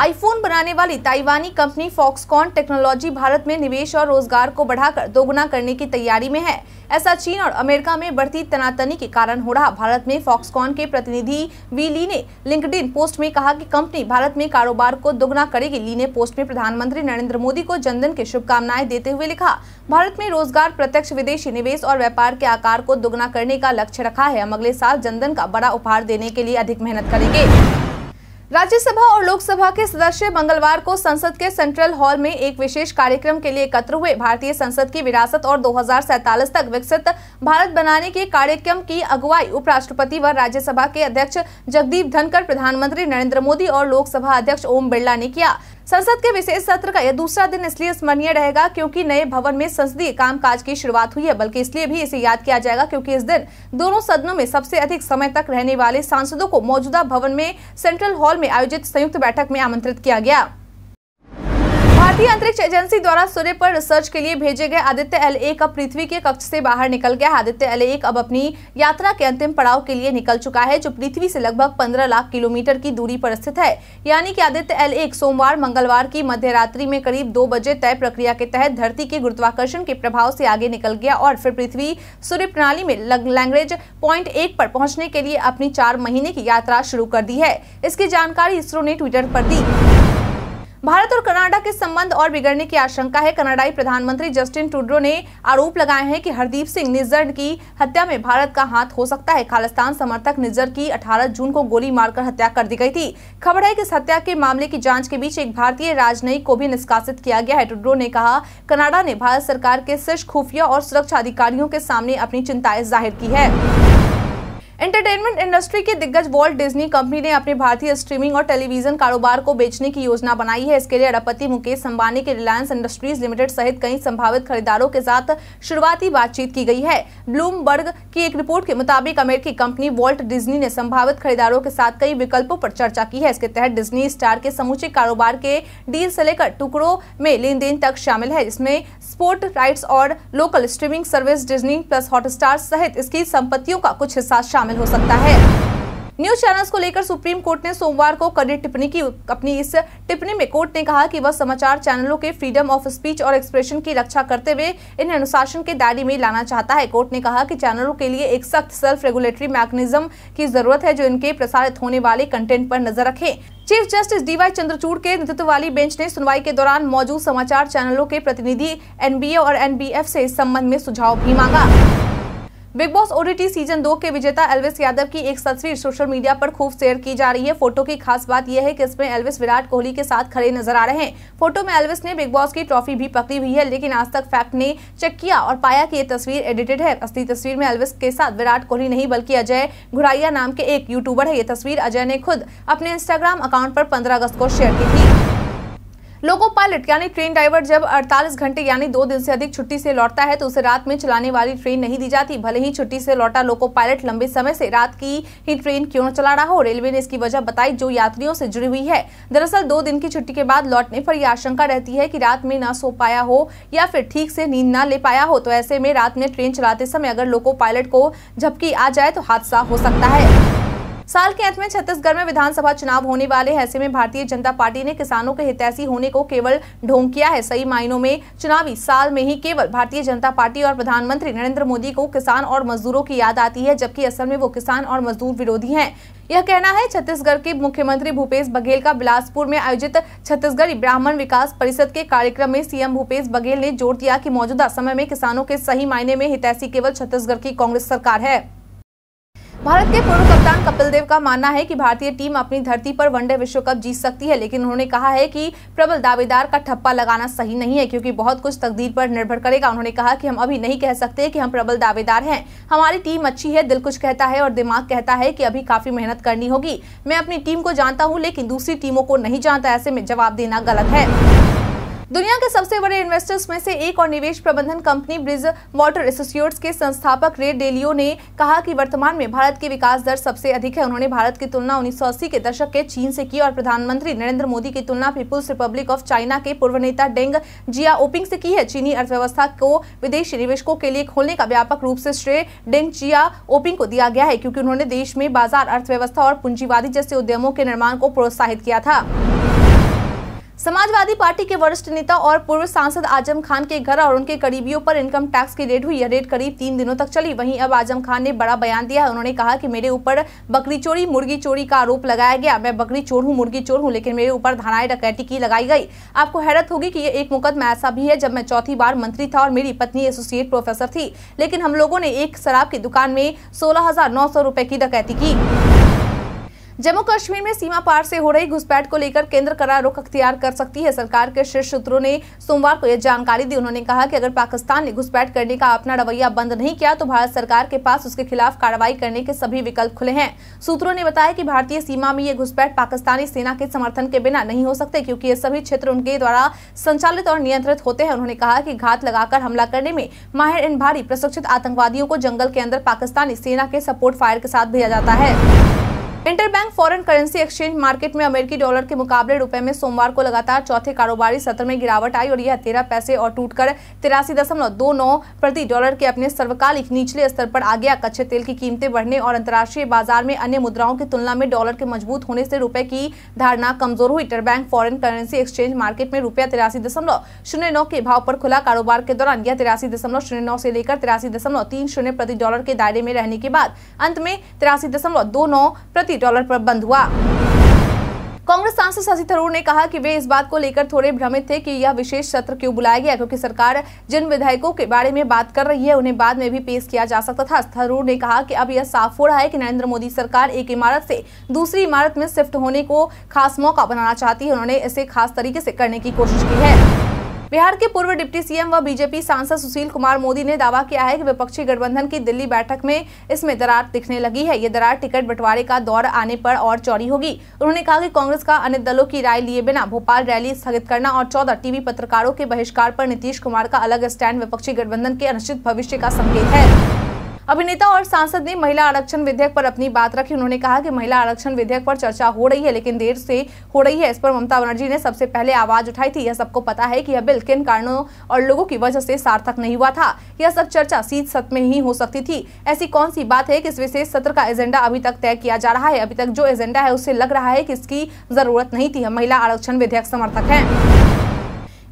iPhone बनाने वाली ताइवानी कंपनी फॉक्सकॉन टेक्नोलॉजी भारत में निवेश और रोजगार को बढ़ाकर दोगुना करने की तैयारी में है ऐसा चीन और अमेरिका में बढ़ती तनातनी के कारण हो रहा भारत में फॉक्सकॉन के प्रतिनिधि वी ली ने लिंकड पोस्ट में कहा कि कंपनी भारत में कारोबार को दोगुना करेगी ली ने पोस्ट में प्रधानमंत्री नरेंद्र मोदी को जन्मदिन की शुभकामनाएं देते हुए लिखा भारत में रोजगार प्रत्यक्ष विदेशी निवेश और व्यापार के आकार को दोगुना करने का लक्ष्य रखा है हम अगले साल जनधन का बड़ा उपहार देने के लिए अधिक मेहनत करेंगे राज्यसभा और लोकसभा के सदस्य मंगलवार को संसद के सेंट्रल हॉल में एक विशेष कार्यक्रम के लिए एकत्र हुए भारतीय संसद की विरासत और दो तक विकसित भारत बनाने के कार्यक्रम की अगुवाई उपराष्ट्रपति व राज्यसभा के अध्यक्ष जगदीप धनकर प्रधानमंत्री नरेंद्र मोदी और लोकसभा अध्यक्ष ओम बिरला ने किया संसद के विशेष सत्र का यह दूसरा दिन इसलिए स्मरणीय रहेगा क्योंकि नए भवन में संसदीय कामकाज की शुरुआत हुई है बल्कि इसलिए भी इसे याद किया जाएगा क्योंकि इस दिन दोनों सदनों में सबसे अधिक समय तक रहने वाले सांसदों को मौजूदा भवन में सेंट्रल हॉल में आयोजित संयुक्त बैठक में आमंत्रित किया गया भारतीय अंतरिक्ष एजेंसी द्वारा सूर्य पर रिसर्च के लिए भेजे गए आदित्य एल एक अब पृथ्वी के कक्ष से बाहर निकल गया आदित्य एल एक अब अपनी यात्रा के अंतिम पड़ाव के लिए निकल चुका है जो पृथ्वी से लगभग 15 लाख किलोमीटर की दूरी पर स्थित है यानी कि आदित्य एल एक सोमवार मंगलवार की मध्य रात्रि में करीब दो बजे तय प्रक्रिया के तहत धरती के गुरुत्वाकर्षण के प्रभाव से आगे निकल गया और फिर पृथ्वी सूर्य प्रणाली में लैंग्वेज पॉइंट एक पर पहुंचने के लिए अपनी चार महीने की यात्रा शुरू कर दी है इसकी जानकारी इसरो ने ट्विटर पर दी भारत और कनाडा के संबंध और बिगड़ने की आशंका है कनाडाई प्रधानमंत्री जस्टिन टूड्रो ने आरोप लगाए हैं कि हरदीप सिंह निजर की हत्या में भारत का हाथ हो सकता है खालिस्तान समर्थक निजर की 18 जून को गोली मारकर हत्या कर दी गई थी खबर है कि इस हत्या के मामले की जांच के बीच एक भारतीय राजनयिक को भी निष्कासित किया गया है टूड्रो ने कहा कनाडा ने भारत सरकार के शीर्ष खुफिया और सुरक्षा अधिकारियों के सामने अपनी चिंताएं जाहिर की है एंटरटेनमेंट इंडस्ट्री के दिग्गज वॉल्ट डिज्नी कंपनी ने अपने भारतीय स्ट्रीमिंग और टेलीविजन कारोबार को बेचने की योजना बनाई है इसके लिए अरबपति मुकेश अंबानी के रिलायंस इंडस्ट्रीज लिमिटेड सहित कई संभावित खरीदारों के साथ शुरुआती बातचीत की गई है ब्लूमबर्ग की एक रिपोर्ट के मुताबिक अमेरिकी कंपनी वॉल्ट डिज्नी ने संभावित खरीदारों के साथ कई विकल्पों पर चर्चा की है इसके तहत डिज्नी स्टार के समूचे कारोबार के डील से लेकर टुकड़ों में लेन देन तक शामिल है जिसमें स्पोर्ट राइट्स और local streaming service Disney plus Hotstar सहित इसकी संपत्तियों का कुछ हिस्सा शामिल हो सकता है न्यूज चैनल्स को लेकर सुप्रीम कोर्ट ने सोमवार को कड़ी टिप्पणी की अपनी इस टिप्पणी में कोर्ट ने कहा कि वह समाचार चैनलों के फ्रीडम ऑफ स्पीच और एक्सप्रेशन की रक्षा करते हुए इन्हें अनुशासन के दायरे में लाना चाहता है कोर्ट ने कहा कि चैनलों के लिए एक सख्त सेल्फ रेगुलेटरी मैकेनिज्म की जरूरत है जो इनके प्रसारित होने वाले कंटेंट पर नजर रखे चीफ जस्टिस डीवाई चंद्रचूड़ के नेतृत्व वाली बेंच ने सुनवाई के दौरान मौजूद समाचार चैनलों के प्रतिनिधि एनबीए और एनबीएफ से इस संबंध में सुझाव भी मांगा बिग बॉस ओडीटी सीजन दो के विजेता एल्विस यादव की एक तस्वीर सोशल मीडिया पर खूब शेयर की जा रही है फोटो की खास बात यह है कि इसमें एल्विस विराट कोहली के साथ खड़े नजर आ रहे हैं फोटो में एल्विस ने बिग बॉस की ट्रॉफी भी पकड़ी हुई है लेकिन आज तक फैक्ट ने चेक किया और पाया कि यह तस्वीर एडिटेड है असली तस्वीर में एल्विस के साथ विराट कोहली नहीं बल्कि अजय घुराइया नाम के एक यूट्यूबर है ये तस्वीर अजय ने खुद अपने इंस्टाग्राम अकाउंट पर पंद्रह अगस्त को शेयर की थी लोको पायलट यानी ट्रेन ड्राइवर जब 48 घंटे यानी दो दिन से अधिक छुट्टी से लौटता है तो उसे रात में चलाने वाली ट्रेन नहीं दी जाती भले ही छुट्टी से लौटा लोको पायलट लंबे समय से रात की ही ट्रेन क्यों न चला रहा हो रेलवे ने इसकी वजह बताई जो यात्रियों से जुड़ी हुई है दरअसल दो दिन की छुट्टी के बाद लौटने पर यह आशंका रहती है की रात में न सो पाया हो या फिर ठीक से नींद न ले पाया हो तो ऐसे में रात में ट्रेन चलाते समय अगर लोको पायलट को झपकी आ जाए तो हादसा हो सकता है साल के अंत में छत्तीसगढ़ में विधानसभा चुनाव होने वाले ऐसे में भारतीय जनता पार्टी ने किसानों के हितैषी होने को केवल ढोंग किया है सही मायनों में चुनावी साल में ही केवल भारतीय जनता पार्टी और प्रधानमंत्री नरेंद्र मोदी को किसान और मजदूरों की याद आती है जबकि असल में वो किसान और मजदूर विरोधी है यह कहना है छत्तीसगढ़ के मुख्यमंत्री भूपेश बघेल का बिलासपुर में आयोजित छत्तीसगढ़ ब्राह्मण विकास परिषद के कार्यक्रम में सीएम भूपेश बघेल ने जोर दिया कि मौजूदा समय में किसानों के सही मायने में हितैषी केवल छत्तीसगढ़ की कांग्रेस सरकार है भारत के पूर्व कप्तान कपिल देव का मानना है कि भारतीय टीम अपनी धरती पर वनडे विश्व कप जीत सकती है लेकिन उन्होंने कहा है कि प्रबल दावेदार का ठप्पा लगाना सही नहीं है क्योंकि बहुत कुछ तकदीर पर निर्भर करेगा उन्होंने कहा कि हम अभी नहीं कह सकते कि हम प्रबल दावेदार हैं हमारी टीम अच्छी है दिल कुछ कहता है और दिमाग कहता है कि अभी काफी मेहनत करनी होगी मैं अपनी टीम को जानता हूँ लेकिन दूसरी टीमों को नहीं जानता ऐसे में जवाब देना गलत है दुनिया के सबसे बड़े इन्वेस्टर्स में से एक और निवेश प्रबंधन कंपनी ब्रिज वाटर एसोसिएट्स के संस्थापक रे डेलियो ने कहा कि वर्तमान में भारत की विकास दर सबसे अधिक है उन्होंने भारत की तुलना उन्नीस के दशक के चीन से की और प्रधानमंत्री नरेंद्र मोदी की तुलना पीपुल्स रिपब्लिक ऑफ चाइना के पूर्व नेता डेंग जिया ओपिंग से की है चीनी अर्थव्यवस्था को विदेशी निवेशकों के लिए खोलने का व्यापक रूप से श्रेय डेंग जिया ओपिंग को दिया गया है क्योंकि उन्होंने देश में बाजार अर्थव्यवस्था और पूंजीवादी जैसे उद्यमों के निर्माण को प्रोत्साहित किया था समाजवादी पार्टी के वरिष्ठ नेता और पूर्व सांसद आजम खान के घर और उनके करीबियों पर इनकम टैक्स की रेड हुई यह रेड करीब तीन दिनों तक चली वहीं अब आजम खान ने बड़ा बयान दिया है उन्होंने कहा कि मेरे ऊपर बकरी चोरी मुर्गी चोरी का आरोप लगाया गया मैं बकरी चोर हूँ मुर्गी चोर हूँ लेकिन मेरे ऊपर धानाएं डकैती की लगाई गई आपको हैरत होगी की ये एक मुकदमा ऐसा भी है जब मैं चौथी बार मंत्री था और मेरी पत्नी एसोसिएट प्रोफेसर थी लेकिन हम लोगों ने एक शराब की दुकान में सोलह हजार की डकैती की जम्मू कश्मीर में सीमा पार से हो रही घुसपैठ को लेकर केंद्र करा रुख अख्तियार कर सकती है सरकार के शीर्ष सूत्रों ने सोमवार को यह जानकारी दी उन्होंने कहा कि अगर पाकिस्तान ने घुसपैठ करने का अपना रवैया बंद नहीं किया तो भारत सरकार के पास उसके खिलाफ कार्रवाई करने के सभी विकल्प खुले हैं सूत्रों ने बताया की भारतीय सीमा में ये घुसपैठ पाकिस्तानी सेना के समर्थन के बिना नहीं हो सकते क्योंकि ये सभी क्षेत्र उनके द्वारा संचालित और नियंत्रित होते हैं उन्होंने कहा कि घात लगाकर हमला करने में माहिर इन भारी प्रशिक्षित आतंकवादियों को जंगल के अंदर पाकिस्तानी सेना के सपोर्ट फायर के साथ भेजा जाता है interbank foreign currency exchange market में अमेरिकी डॉलर के मुकाबले रुपए में सोमवार को लगातार चौथे कारोबारी सत्र में गिरावट आई और यह तेरह पैसे और टूटकर तिरासी दशमलव दो नौ प्रति डॉलर के अपने सर्वकालिक निचले स्तर पर आ गया कच्चे तेल की कीमतें बढ़ने और अंतर्राष्ट्रीय बाजार में अन्य मुद्राओं की तुलना में डॉलर के मजबूत होने से रुपए की धारणा कमजोर हुई interbank foreign currency exchange market में रुपया तिरासी दशमलव शून्य नौ के भाव पर खुला कारोबार के दौरान यह तिरासी दशमलव शून्य नौ से लेकर तिरासी दशमलव तीन शून्य प्रति डॉलर के दायरे में रहने के बाद अंत में तिरासी दशमलव दो नौ प्रति डॉलर पर बंद हुआ कांग्रेस सांसद शशि थरूर ने कहा कि वे इस बात को लेकर थोड़े भ्रमित थे कि यह विशेष सत्र क्यों बुलाया गया क्योंकि सरकार जिन विधायकों के बारे में बात कर रही है उन्हें बाद में भी पेश किया जा सकता था थरूर ने कहा कि अब यह साफ हो रहा है कि नरेंद्र मोदी सरकार एक इमारत से दूसरी इमारत में शिफ्ट होने को खास मौका बनाना चाहती है उन्होंने इसे खास तरीके से करने की कोशिश की है बिहार के पूर्व डिप्टी सीएम व बीजेपी सांसद सुशील कुमार मोदी ने दावा किया है कि विपक्षी गठबंधन की दिल्ली बैठक में इसमें दरार दिखने लगी है ये दरार टिकट बंटवारे का दौर आने पर और चौड़ी होगी उन्होंने कहा कि कांग्रेस का अन्य दलों की राय लिए बिना भोपाल रैली स्थगित करना और चौदह टीवी पत्रकारों के बहिष्कार पर नीतीश कुमार का अलग स्टैंड विपक्षी गठबंधन के अनिश्चित भविष्य का संकेत है अभिनेता और सांसद ने महिला आरक्षण विधेयक पर अपनी बात रखी उन्होंने कहा कि महिला आरक्षण विधेयक पर चर्चा हो रही है लेकिन देर से हो रही है इस पर ममता बनर्जी ने सबसे पहले आवाज उठाई थी यह सबको पता है कि यह बिल किन कारणों और लोगों की वजह से सार्थक नहीं हुआ था यह सब चर्चा सीत सत्र में ही हो सकती थी ऐसी कौन सी बात है कि इस विशेष सत्र का एजेंडा अभी तक तय किया जा रहा है अभी तक जो एजेंडा है उससे लग रहा है कि इसकी जरूरत नहीं थी हम महिला आरक्षण विधेयक समर्थक है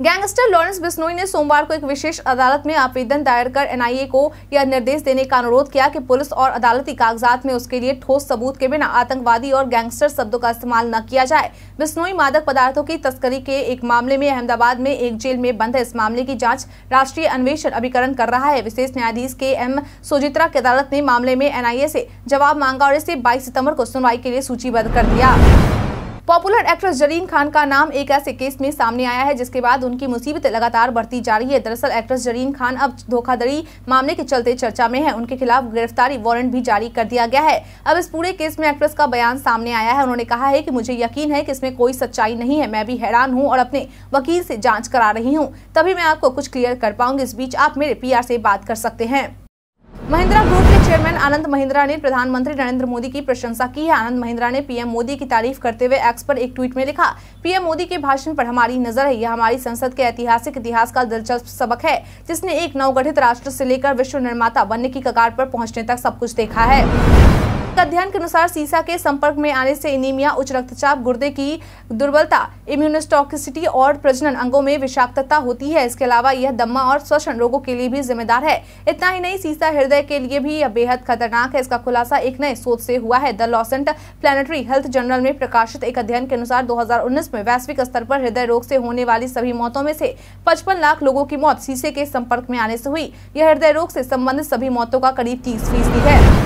गैंगस्टर लॉरेंस बिस्नोई ने सोमवार को एक विशेष अदालत में आवेदन दायर कर एनआईए को यह निर्देश देने का अनुरोध किया कि पुलिस और अदालती कागजात में उसके लिए ठोस सबूत के बिना आतंकवादी और गैंगस्टर शब्दों का इस्तेमाल न किया जाए बिस्नोई मादक पदार्थों की तस्करी के एक मामले में अहमदाबाद में एक जेल में बंद है इस मामले की जाँच राष्ट्रीय अन्वेषण अभिकरण कर रहा है विशेष न्यायाधीश के एम सुजित्रा की अदालत ने मामले में एनआईए ऐसी जवाब मांगा और इसे बाईस सितम्बर को सुनवाई के लिए सूचीबद्ध कर दिया पॉपुलर एक्ट्रेस जरीन खान का नाम एक ऐसे केस में सामने आया है जिसके बाद उनकी मुसीबत लगातार बढ़ती जा रही है दरअसल एक्ट्रेस जरीन खान अब धोखाधड़ी मामले के चलते चर्चा में है उनके खिलाफ गिरफ्तारी वारंट भी जारी कर दिया गया है अब इस पूरे केस में एक्ट्रेस का बयान सामने आया है उन्होंने कहा है की मुझे यकीन है की इसमें कोई सच्चाई नहीं है मैं भी हैरान हूँ और अपने वकील से जाँच करा रही हूँ तभी मैं आपको कुछ क्लियर कर पाऊंगी इस बीच आप मेरे पी से बात कर सकते हैं महिंद्रा ग्रुप के चेयरमैन आनंद महिंद्रा ने प्रधानमंत्री नरेंद्र मोदी की प्रशंसा की है आनंद महिंद्रा ने पीएम मोदी की तारीफ करते हुए एक्स पर एक ट्वीट में लिखा पीएम मोदी के भाषण पर हमारी नजर है यह हमारी संसद के ऐतिहासिक इतिहास का दिलचस्प सबक है जिसने एक नवगठित राष्ट्र से लेकर विश्व निर्माता बनने की कगार पर पहुंचने तक सब कुछ देखा है एक अध्ययन के अनुसार सीसा के संपर्क में आने से एनीमिया उच्च रक्तचाप गुर्दे की दुर्बलता इम्यूनोस्टॉक्सिटी और प्रजनन अंगों में विषाक्तता होती है इसके अलावा यह दम्मा और श्वसन रोगों के लिए भी जिम्मेदार है इतना ही नहीं सीसा हृदय के लिए भी यह बेहद खतरनाक है इसका खुलासा एक नए शोध से हुआ है the Lancet planetary health journal में प्रकाशित एक अध्ययन के अनुसार दो में वैश्विक स्तर पर हृदय रोग से होने वाली सभी मौतों में से पचपन लाख लोगों की मौत शीशे के संपर्क में आने से हुई यह हृदय रोग से संबंधित सभी मौतों का करीब तीस फीसदी है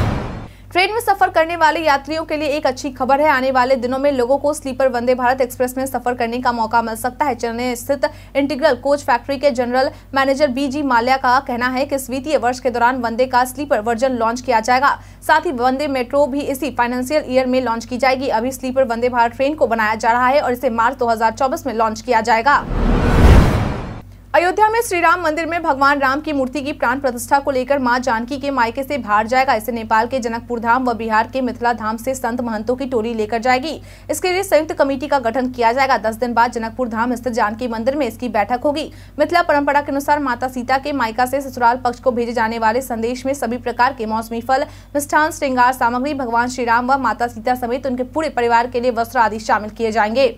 ट्रेन में सफर करने वाले यात्रियों के लिए एक अच्छी खबर है आने वाले दिनों में लोगों को स्लीपर वंदे भारत एक्सप्रेस में सफर करने का मौका मिल सकता है चेन्नई स्थित इंटीग्रल कोच फैक्ट्री के जनरल मैनेजर बीजी माल्या का कहना है कि इस वित्तीय वर्ष के दौरान वंदे का स्लीपर वर्जन लॉन्च किया जाएगा साथ ही वंदे मेट्रो भी इसी फाइनेंशियल ईयर में लॉन्च की जाएगी अभी स्लीपर वंदे भारत ट्रेन को बनाया जा रहा है और इसे मार्च दो में लॉन्च किया जाएगा अयोध्या में श्री राम मंदिर में भगवान राम की मूर्ति की प्राण प्रतिष्ठा को लेकर मां जानकी के मायके से बाहर जाएगा इसे नेपाल के जनकपुर धाम व बिहार के मिथिला धाम से संत महंतों की टोली लेकर जाएगी इसके लिए संयुक्त कमेटी का गठन किया जाएगा दस दिन बाद जनकपुर धाम स्थित जानकी मंदिर में इसकी बैठक होगी मिथिला परम्परा के अनुसार माता सीता के मायका से ससुराल पक्ष को भेजे जाने वाले संदेश में सभी प्रकार के मौसमी फल मिष्ठान श्रृंगार सामग्री भगवान श्री राम व माता सीता समेत उनके पूरे परिवार के लिए वस्त्र आदि शामिल किए जाएंगे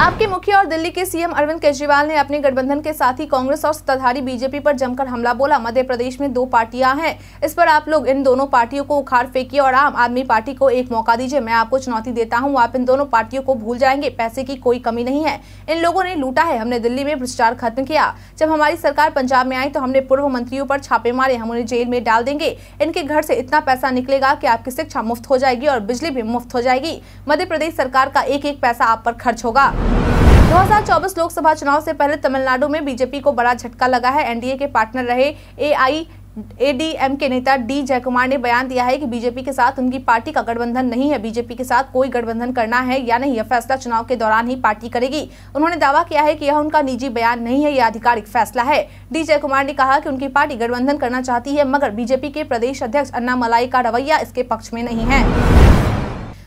आपके मुखिया और दिल्ली के सीएम अरविंद केजरीवाल ने अपने गठबंधन के साथ ही कांग्रेस और सत्ताधारी बीजेपी पर जमकर हमला बोला मध्य प्रदेश में दो पार्टियां हैं इस पर आप लोग इन दोनों पार्टियों को उखाड़ फेंकिए और आम आदमी पार्टी को एक मौका दीजिए मैं आपको चुनौती देता हूं आप इन दोनों पार्टियों को भूल जाएंगे पैसे की कोई कमी नहीं है इन लोगों ने लूटा है हमने दिल्ली में भ्रष्टाचार खत्म किया जब हमारी सरकार पंजाब में आई तो हमने पूर्व मंत्रियों पर छापे मारे हम उन्हें जेल में डाल देंगे इनके घर से इतना पैसा निकलेगा की आपकी शिक्षा मुफ्त हो जाएगी और बिजली भी मुफ्त हो जाएगी मध्य प्रदेश सरकार का एक एक पैसा आप पर खर्च होगा 2024 लोकसभा चुनाव से पहले तमिलनाडु में बीजेपी को बड़ा झटका लगा है एनडीए के पार्टनर रहे एआई एडीएम के नेता डी जयकुमार ने बयान दिया है कि बीजेपी के साथ उनकी पार्टी का गठबंधन नहीं है बीजेपी के साथ कोई गठबंधन करना है या नहीं यह फैसला चुनाव के दौरान ही पार्टी करेगी उन्होंने दावा किया है कि यह उनका निजी बयान नहीं है यह आधिकारिक फैसला है डी जयकुमार ने कहा कि उनकी पार्टी गठबंधन करना चाहती है मगर बीजेपी के प्रदेश अध्यक्ष अन्ना मलाई का रवैया इसके पक्ष में नहीं है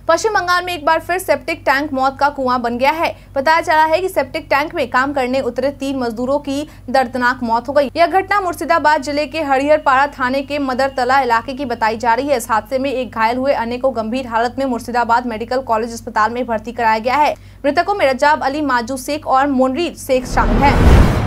पश्चिम बंगाल में एक बार फिर सेप्टिक टैंक मौत का कुआं बन गया है बताया जा रहा है कि सेप्टिक टैंक में काम करने उतरे तीन मजदूरों की दर्दनाक मौत हो गई यह घटना मुर्शिदाबाद जिले के हरिहरपाड़ा थाने के मदरतला इलाके की बताई जा रही है इस हादसे में एक घायल हुए अन्य को गंभीर हालत में मुर्शिदाबाद मेडिकल कॉलेज अस्पताल में भर्ती कराया गया है मृतकों में रजाब अली माजू शेख और मोनरी शेख शामिल है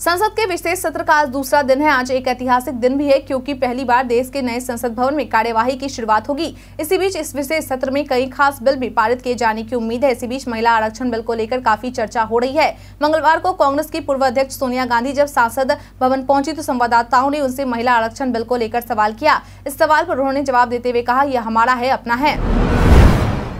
संसद के विशेष सत्र का आज दूसरा दिन है आज एक ऐतिहासिक दिन भी है क्योंकि पहली बार देश के नए संसद भवन में कार्यवाही की शुरुआत होगी इसी बीच इस विशेष सत्र में कई खास बिल भी पारित किए जाने की उम्मीद है इसी बीच महिला आरक्षण बिल को लेकर काफी चर्चा हो रही है मंगलवार को कांग्रेस की पूर्व अध्यक्ष सोनिया गांधी जब सांसद भवन पहुंची तो संवाददाताओं ने उनसे महिला आरक्षण बिल को लेकर सवाल किया इस सवाल पर उन्होंने जवाब देते हुए कहा यह हमारा है अपना है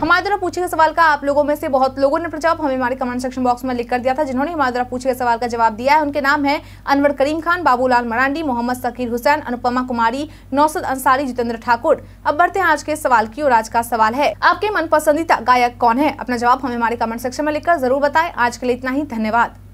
हमारे द्वारा पूछे गए सवाल का आप लोगों में से बहुत लोगों ने प्रस्ताव हमें हमारे कमेंट सेक्शन बॉक्स में लिख कर दिया था जिन्होंने हमारे द्वारा पूछे गए सवाल का जवाब दिया है उनके नाम है अनवर करीम खान बाबूलाल मरांडी मोहम्मद सकीर हुसैन अनुपमा कुमारी नौसद अंसारी जितेंद्र ठाकुर अब बढ़ते हैं आज के सवाल की और आज का सवाल है आपके मन गायक कौन है अपना जवाब हमें हमारे कमेंट सेक्शन में लिखकर जरूर बताए आज के लिए इतना ही धन्यवाद